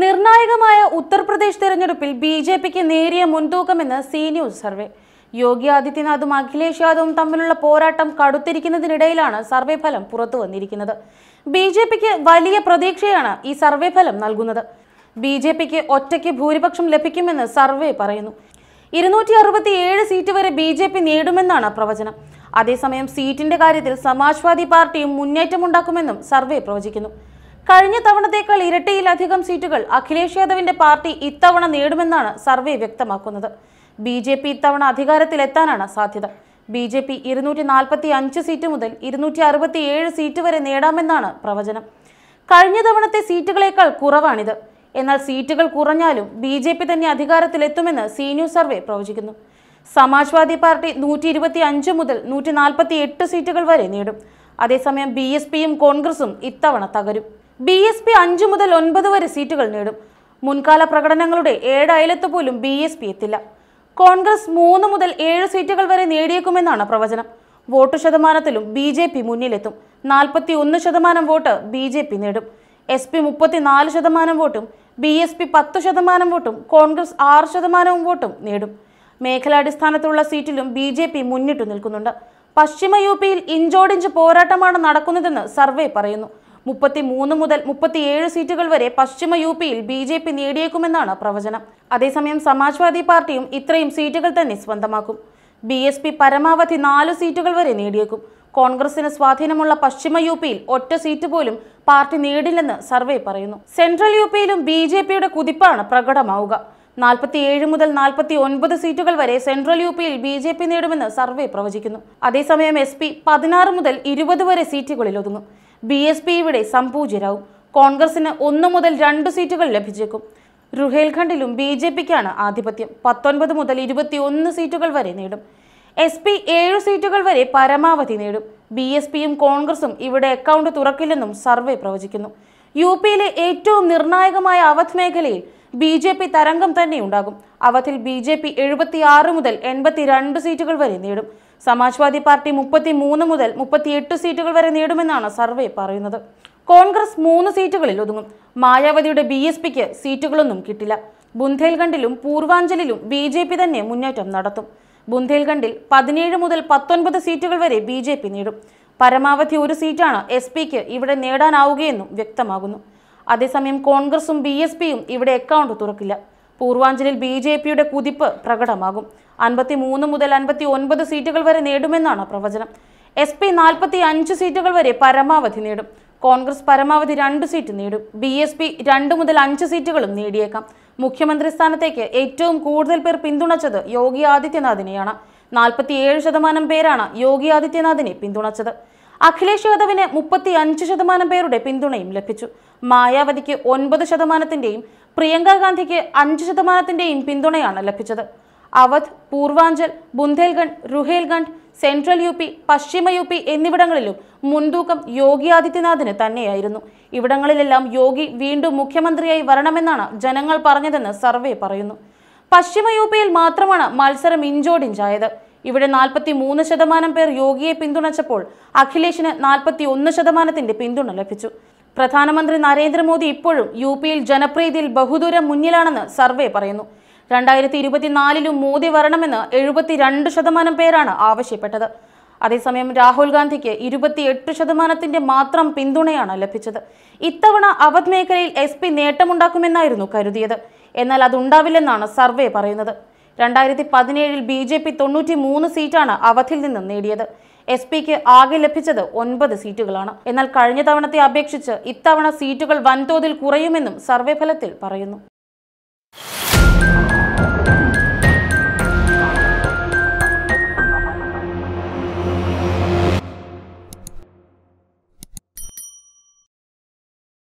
നിർണായകമായ ഉത്തർപ്രദേശ് തെരഞ്ഞെടുപ്പിൽ B J പിക്ക് നേരിയ മുൻതൂക്കമെന്ന് സി ന്യൂസ് സർവേ യോഗി ആദിത്യനാഥും അഖിലേഷ് യാദവും തമ്മിലുള്ള പോരാട്ടം കടുത്തിരിക്കുന്നതിനിടയിലാണ് സർവേ ഫലം പുറത്തു വന്നിരിക്കുന്നത് ബി ജെ പിക്ക് വലിയ പ്രതീക്ഷയാണ് ഈ സർവേ ഫലം നൽകുന്നത് ബി ജെ പിക്ക് ഒറ്റയ്ക്ക് ഭൂരിപക്ഷം ലഭിക്കുമെന്ന് സർവേ പറയുന്നു ഇരുന്നൂറ്റി അറുപത്തിയേഴ് സീറ്റ് വരെ ബി ജെ പി നേടുമെന്നാണ് പ്രവചനം അതേസമയം സീറ്റിന്റെ കാര്യത്തിൽ സമാജ്വാദി പാർട്ടിയും മുന്നേറ്റമുണ്ടാക്കുമെന്നും സർവേ പ്രവചിക്കുന്നു കഴിഞ്ഞ തവണത്തേക്കാൾ ഇരട്ടിയിലധികം സീറ്റുകൾ അഖിലേഷ് യാദവിന്റെ പാർട്ടി ഇത്തവണ നേടുമെന്നാണ് സർവേ വ്യക്തമാക്കുന്നത് ബി ജെ പി ഇത്തവണ അധികാരത്തിലെത്താനാണ് സാധ്യത ബി ജെ പി ഇരുന്നൂറ്റി നാൽപ്പത്തി അഞ്ച് സീറ്റ് മുതൽ ഇരുന്നൂറ്റി അറുപത്തി ഏഴ് സീറ്റ് വരെ നേടാമെന്നാണ് പ്രവചനം കഴിഞ്ഞ തവണത്തെ സീറ്റുകളേക്കാൾ കുറവാണിത് എന്നാൽ സീറ്റുകൾ കുറഞ്ഞാലും ബി ജെ പി തന്നെ അധികാരത്തിലെത്തുമെന്ന് സീനിയർ സർവേ പ്രവചിക്കുന്നു സമാജ്വാദി പാർട്ടി നൂറ്റി ഇരുപത്തി അഞ്ച് മുതൽ നൂറ്റി നാൽപ്പത്തി എട്ട് സീറ്റുകൾ വരെ നേടും അതേസമയം ബി എസ് പിയും കോൺഗ്രസും ഇത്തവണ തകരും ബി എസ് പി അഞ്ചു മുതൽ ഒൻപത് വരെ സീറ്റുകൾ നേടും മുൻകാല പ്രകടനങ്ങളുടെ ഏഴയലത്ത് പോലും ബി എസ് പി എത്തില്ല കോൺഗ്രസ് മൂന്ന് മുതൽ ഏഴ് സീറ്റുകൾ വരെ നേടിയേക്കുമെന്നാണ് പ്രവചനം വോട്ട് ശതമാനത്തിലും ബി ജെ പി മുന്നിലെത്തും നാൽപ്പത്തി ഒന്ന് ശതമാനം വോട്ട് ബി ജെ പി നേടും എസ് പി മുപ്പത്തിനാല് ശതമാനം വോട്ടും ബി എസ് പി പത്ത് ശതമാനം വോട്ടും കോൺഗ്രസ് ആറ് ശതമാനവും വോട്ടും നേടും മേഖലാടിസ്ഥാനത്തുള്ള സീറ്റിലും ബി ജെ പി മുന്നിട്ടു നിൽക്കുന്നുണ്ട് പശ്ചിമ യു പിയിൽ ഇഞ്ചോടിഞ്ച് പോരാട്ടമാണ് നടക്കുന്നതെന്ന് സർവേ പറയുന്നു മുപ്പത്തി മൂന്ന് മുതൽ മുപ്പത്തിയേഴ് സീറ്റുകൾ വരെ പശ്ചിമ യു പിയിൽ ബി ജെ പി നേടിയേക്കുമെന്നാണ് പ്രവചനം അതേസമയം സമാജ്വാദി പാർട്ടിയും ഇത്രയും സീറ്റുകൾ തന്നെ സ്വന്തമാക്കും ബി എസ് പി പരമാവധി നാല് സീറ്റുകൾ വരെ നേടിയേക്കും കോൺഗ്രസിന് സ്വാധീനമുള്ള പശ്ചിമ യു പിയിൽ ഒറ്റ സീറ്റ് പോലും പാർട്ടി നേടില്ലെന്ന് സർവേ പറയുന്നു സെൻട്രൽ യു പിയിലും ബി ജെ പിയുടെ കുതിപ്പാണ് പ്രകടമാവുക നാൽപ്പത്തിയേഴ് മുതൽ നാൽപ്പത്തി ഒൻപത് സീറ്റുകൾ വരെ സെൻട്രൽ യു പിയിൽ ബി ജെ പി നേടുമെന്ന് സർവേ പ്രവചിക്കുന്നു അതേസമയം എസ് പി പതിനാറ് മുതൽ ഇരുപത് വരെ സീറ്റുകളിൽ ഒതുങ്ങും ബി എസ് പി ഇവിടെ സംപൂജിരാവും കോൺഗ്രസിന് ഒന്നു മുതൽ രണ്ട് സീറ്റുകൾ ലഭിച്ചേക്കും റുഹേൽഖണ്ഡിലും ബി ജെ പിക്കാണ് ആധിപത്യം പത്തൊൻപത് മുതൽ ഇരുപത്തിയൊന്ന് സീറ്റുകൾ വരെ നേടും എസ് പി ഏഴ് സീറ്റുകൾ വരെ പരമാവധി നേടും ബി എസ് പിയും കോൺഗ്രസും ഇവിടെ അക്കൗണ്ട് തുറക്കില്ലെന്നും സർവേ പ്രവചിക്കുന്നു യു പിയിലെ ഏറ്റവും നിർണായകമായ അവധ് മേഖലയിൽ ബി ജെ പി തരംഗം ഉണ്ടാകും അവധിൽ ബി ജെ പി ആറ് മുതൽ രണ്ട് സീറ്റുകൾ വരെ നേടും സമാജ്വാദി പാർട്ടി മുപ്പത്തി മൂന്ന് മുതൽ മുപ്പത്തിയെട്ട് സീറ്റുകൾ വരെ നേടുമെന്നാണ് സർവേ പറയുന്നത് കോൺഗ്രസ് മൂന്ന് സീറ്റുകളിൽ ഒതുങ്ങും മായാവതിയുടെ ബി എസ് പിക്ക് സീറ്റുകളൊന്നും കിട്ടില്ല ബുന്ധേൽഖണ്ഡിലും പൂർവാഞ്ചലിലും ബി ജെ പി തന്നെ മുന്നേറ്റം നടത്തും ബുന്ധേൽഖണ്ഡിൽ പതിനേഴ് മുതൽ പത്തൊൻപത് സീറ്റുകൾ വരെ ബി ജെ പി നേടും പരമാവധി ഒരു സീറ്റാണ് എസ് പിക്ക് ഇവിടെ നേടാനാവുകയെന്നും വ്യക്തമാകുന്നു അതേസമയം കോൺഗ്രസും ബി എസ് പിയും ഇവിടെ അക്കൗണ്ട് തുറക്കില്ല പൂർവാഞ്ചലിൽ ബി ജെ പിയുടെ കുതിപ്പ് പ്രകടമാകും അൻപത്തി മൂന്ന് മുതൽ അൻപത്തി ഒൻപത് സീറ്റുകൾ വരെ നേടുമെന്നാണ് പ്രവചനം എസ് പി നാൽപ്പത്തി അഞ്ച് സീറ്റുകൾ വരെ പരമാവധി നേടും കോൺഗ്രസ് പരമാവധി രണ്ട് സീറ്റ് നേടും ബി എസ് പി രണ്ട് മുതൽ അഞ്ച് സീറ്റുകളും നേടിയേക്കാം മുഖ്യമന്ത്രി സ്ഥാനത്തേക്ക് ഏറ്റവും കൂടുതൽ പേർ പിന്തുണച്ചത് യോഗി ആദിത്യനാഥിനെയാണ് നാൽപ്പത്തിയേഴ് ശതമാനം പേരാണ് യോഗി ആദിത്യനാഥിനെ പിന്തുണച്ചത് അഖിലേഷ് യാദവിന് മുപ്പത്തി അഞ്ച് ശതമാനം പേരുടെ പിന്തുണയും ലഭിച്ചു മായാവതിക്ക് ഒൻപത് ശതമാനത്തിൻ്റെയും പ്രിയങ്ക ഗാന്ധിക്ക് അഞ്ച് ശതമാനത്തിൻ്റെയും പിന്തുണയാണ് ലഭിച്ചത് Awadh Purvanchal Bundelkhand Rohilkhand central U P പശ്ചിമ യു പി എന്നിവിടങ്ങളിലും മുൻതൂക്കം യോഗി ആദിത്യനാഥിന് തന്നെയായിരുന്നു ഇവിടങ്ങളിലെല്ലാം യോഗി വീണ്ടും മുഖ്യമന്ത്രിയായി വരണമെന്നാണ് ജനങ്ങൾ പറഞ്ഞതെന്ന് സർവേ പറയുന്നു പശ്ചിമ യു പിയിൽ മാത്രമാണ് മത്സരം ഇഞ്ചോടിഞ്ചായത് ഇവിടെ നാൽപ്പത്തി മൂന്ന് ശതമാനം പേർ യോഗിയെ പിന്തുണച്ചപ്പോൾ അഖിലേഷിന് നാൽപ്പത്തി ഒന്ന് ശതമാനത്തിന്റെ പിന്തുണ ലഭിച്ചു പ്രധാനമന്ത്രി നരേന്ദ്രമോദി ഇപ്പോഴും യു പിയിൽ ജനപ്രീതിയിൽ ബഹുദൂരം മുന്നിലാണെന്ന് സർവേ പറയുന്നു രണ്ടായിരത്തി ഇരുപത്തിനാലിലും മോദി വരണമെന്ന് എഴുപത്തിരണ്ട് ശതമാനം പേരാണ് ആവശ്യപ്പെട്ടത് അതേസമയം രാഹുൽ ഗാന്ധിക്ക് ഇരുപത്തിയെട്ട് ശതമാനത്തിന്റെ മാത്രം പിന്തുണയാണ് ലഭിച്ചത് ഇത്തവണ അവധ് മേഖലയിൽ എസ് പി നേട്ടമുണ്ടാക്കുമെന്നായിരുന്നു കരുതിയത് എന്നാൽ അതുണ്ടാവില്ലെന്നാണ് സർവേ പറയുന്നത് രണ്ടായിരത്തി പതിനേഴിൽ ബി ജെ പി തൊണ്ണൂറ്റി മൂന്ന് സീറ്റാണ് അവധിൽ നിന്ന് നേടിയത് എസ് പിക്ക് ആകെ ലഭിച്ചത് ഒൻപത് സീറ്റുകളാണ് എന്നാൽ കഴിഞ്ഞ തവണത്തെ അപേക്ഷിച്ച് ഇത്തവണ സീറ്റുകൾ വൻതോതിൽ കുറയുമെന്നും സർവേ ഫലത്തിൽ പറയുന്നു